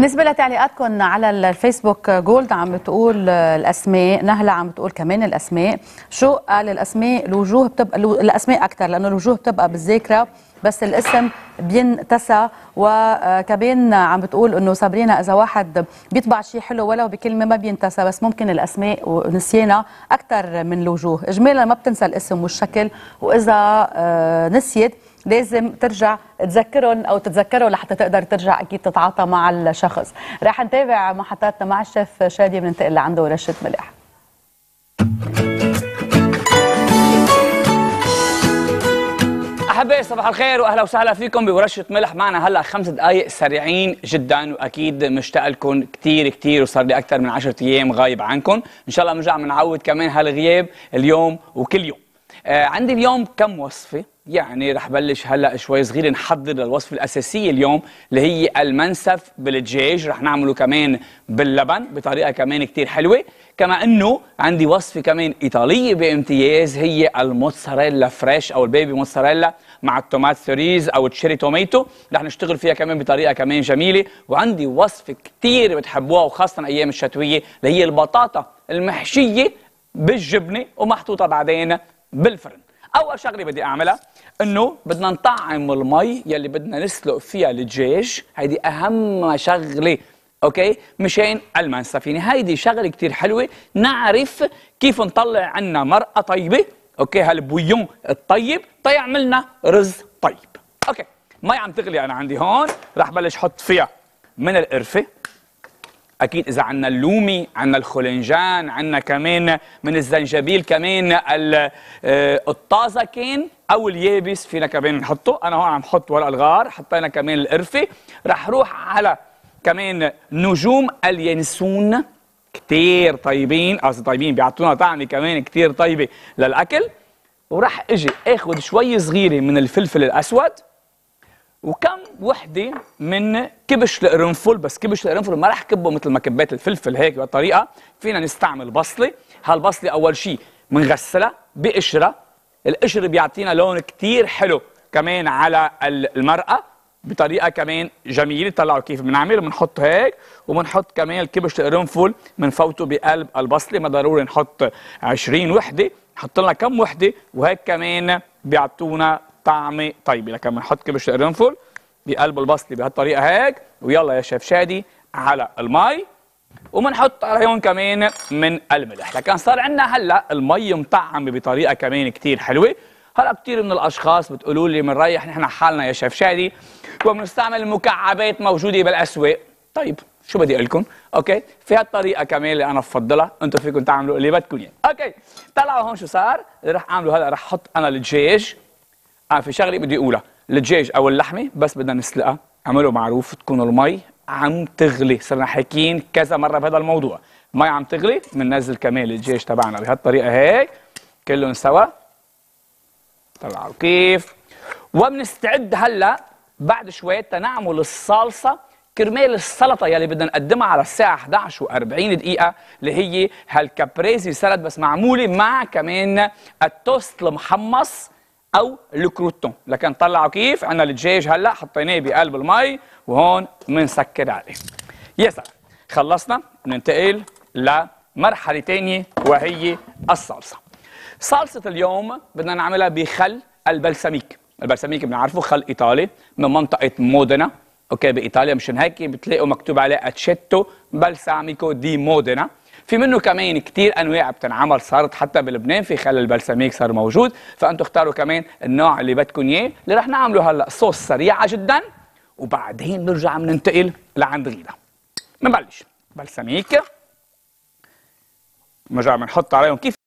بالنسبة لتعليقاتكم على الفيسبوك جولد عم بتقول الأسماء نهلة عم بتقول كمان الأسماء شو قال الأسماء الوجوه بتبقى الأسماء أكثر لأنه الوجوه بتبقى بالذاكرة بس الاسم بينتسى وكمان عم بتقول انه صابرينا اذا واحد بيطبع شيء حلو ولو بكلمه ما بينتسى بس ممكن الاسماء ونسيانها اكثر من الوجوه اجمالا ما بتنسى الاسم والشكل واذا آه، نسيت لازم ترجع تذكرهم او تتذكره لحتى تقدر ترجع اكيد تتعاطى مع الشخص رح نتابع محطاتنا مع الشيف شادي بننتقل لعنده ورشه ملح احبائي صباح الخير واهلا وسهلا فيكم بورشه ملح معنا هلا خمس دقائق سريعين جدا واكيد مشتاق لكم كثير كثير وصار لي اكثر من 10 ايام غايب عنكم ان شاء الله بنرجع بنعود كمان هالغياب اليوم وكل يوم آه عندي اليوم كم وصفة يعني رح بلش هلا شوي صغير نحضر للوصفة الأساسية اليوم اللي هي المنسف بالدجاج رح نعمله كمان باللبن بطريقة كمان كتير حلوة كما أنه عندي وصفة كمان إيطالية بامتياز هي الموتزاريلا فريش أو البيبي موتزاريلا مع التومات سوريز أو التشيري توميتو رح نشتغل فيها كمان بطريقة كمان جميلة وعندي وصفة كتير بتحبوها وخاصة أيام الشتوية اللي هي البطاطا المحشية بالجبنة ومحطوطة بعدين بالفرن اول شغله بدي اعملها انه بدنا نطعم المي يلي بدنا نسلق فيها الدجاج هيدي اهم شغله اوكي مشان السفينه هيدي شغله كثير حلوه نعرف كيف نطلع عنا مرقه طيبه اوكي هالبويون الطيب تيعمل طيب، لنا رز طيب اوكي مي عم تغلي انا عندي هون رح بلش احط فيها من القرفه اكيد اذا عندنا اللومي عندنا الخلنجان عندنا كمان من الزنجبيل كمان آه، الطازه كان او اليابس فينا كمان نحطه انا هون عم حط ورق الغار حطينا كمان القرفه رح روح على كمان نجوم اليانسون كتير طيبين قصدي آه، طيبين بيعطونا طعمه كمان كتير طيبه للاكل وراح اجي اخذ شوي صغيره من الفلفل الاسود وكم وحده من كبش القرنفل بس كبش القرنفل ما راح كبه مثل ما كبيت الفلفل هيك بهالطريقه فينا نستعمل بصله هالبصله اول شيء بنغسلها بقشره القشر بيعطينا لون كثير حلو كمان على المراه بطريقه كمان جميله طلعوا كيف بنعمل بنحط هيك وبنحط كمان الكبش القرنفل بنفوته بقلب البصله ما ضروري نحط 20 وحده حط لنا كم وحده وهيك كمان بيعطونا طعم طيب لكن بنحط كبش القرنفل بقلب البصل بهالطريقه هيك ويلا يا شيف شادي على المي وبنحط عليهم كمان من الملح لكن صار عندنا هلا المي مطعمه بطريقه كمان كثير حلوه هلا كثير من الاشخاص بتقولوا لي بنريح نحن حالنا يا شيف شادي وبنستعمل مكعبات موجوده بالاسواق طيب شو بدي اقول لكم اوكي في هالطريقه كمان اللي انا بفضلها انتم فيكم تعملوا اللي بدكم اياه اوكي طلعوا هون شو صار اللي رح اعمله هلا رح احط انا الدجاج اه في شغله بدي اقولها الدجاج او اللحمه بس بدنا نسلقها اعملوا معروف تكون المي عم تغلي صرنا حاكيين كذا مره بهذا الموضوع المي عم تغلي بننزل كمان الدجاج تبعنا بهالطريقه هيك كلهم سوا طلعوا كيف وبنستعد هلا بعد شوي تنعمل الصلصه كرمال السلطه يلي بدنا نقدمها على الساعه 11 و40 دقيقه اللي هي هالكابريزي سلطه بس معموله مع كمان التوست المحمص او الكروتون لكن طلعوا كيف عنا الدجاج هلا حطيناه بقلب المي وهون بنسكر عليه يا خلصنا ننتقل لمرحله ثانيه وهي الصلصه صلصه اليوم بدنا نعملها بخل البلسميك البلسميك بنعرفه خل ايطالي من منطقه مودنا اوكي بايطاليا مشان هيك بتلاقوا مكتوب عليه اتشيتو بلساميكو دي مودنا في منه كمان كتير انواع بتنعمل صارت حتى بلبنان في خل البلسميك صار موجود فانتم اختاروا كمان النوع اللي بدكم اياه اللي رح نعمله هلا صوص سريعه جدا وبعدين بنرجع بننتقل لعند غيدا بنبلش بلسميك بنرجع بنحط عليهم كيف